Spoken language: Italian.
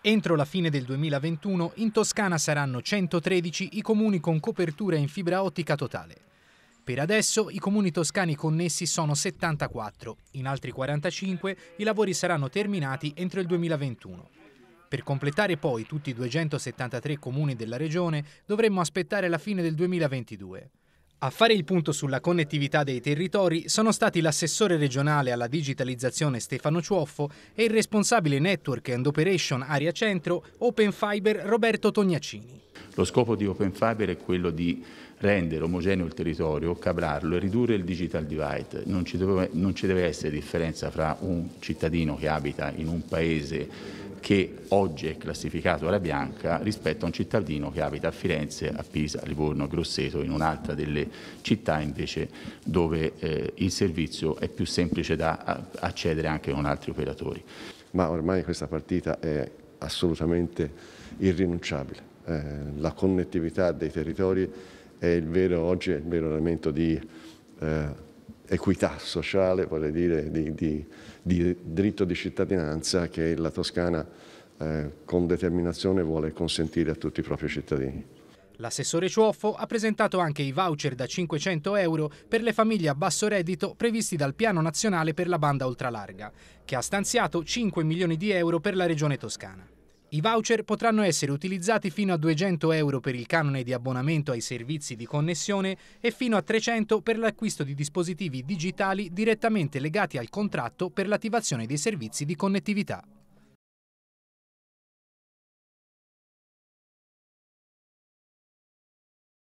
Entro la fine del 2021 in Toscana saranno 113 i comuni con copertura in fibra ottica totale. Per adesso i comuni toscani connessi sono 74, in altri 45 i lavori saranno terminati entro il 2021. Per completare poi tutti i 273 comuni della regione dovremmo aspettare la fine del 2022. A fare il punto sulla connettività dei territori sono stati l'assessore regionale alla digitalizzazione Stefano Cioffo e il responsabile network and operation area centro Open Fiber Roberto Tognacini. Lo scopo di Open Fiber è quello di rendere omogeneo il territorio, cabrarlo e ridurre il digital divide. Non ci, deve, non ci deve essere differenza fra un cittadino che abita in un paese che oggi è classificato alla bianca rispetto a un cittadino che abita a Firenze, a Pisa, a Livorno, a Grosseto, in un'altra delle città invece dove eh, il servizio è più semplice da accedere anche con altri operatori. Ma ormai questa partita è assolutamente irrinunciabile. Eh, la connettività dei territori è il vero, oggi è il vero elemento di eh, equità sociale, vorrei dire, di, di, di diritto di cittadinanza che la Toscana eh, con determinazione vuole consentire a tutti i propri cittadini. L'assessore Ciuoffo ha presentato anche i voucher da 500 euro per le famiglie a basso reddito previsti dal Piano Nazionale per la Banda Ultralarga, che ha stanziato 5 milioni di euro per la Regione Toscana. I voucher potranno essere utilizzati fino a 200 euro per il canone di abbonamento ai servizi di connessione e fino a 300 per l'acquisto di dispositivi digitali direttamente legati al contratto per l'attivazione dei servizi di connettività.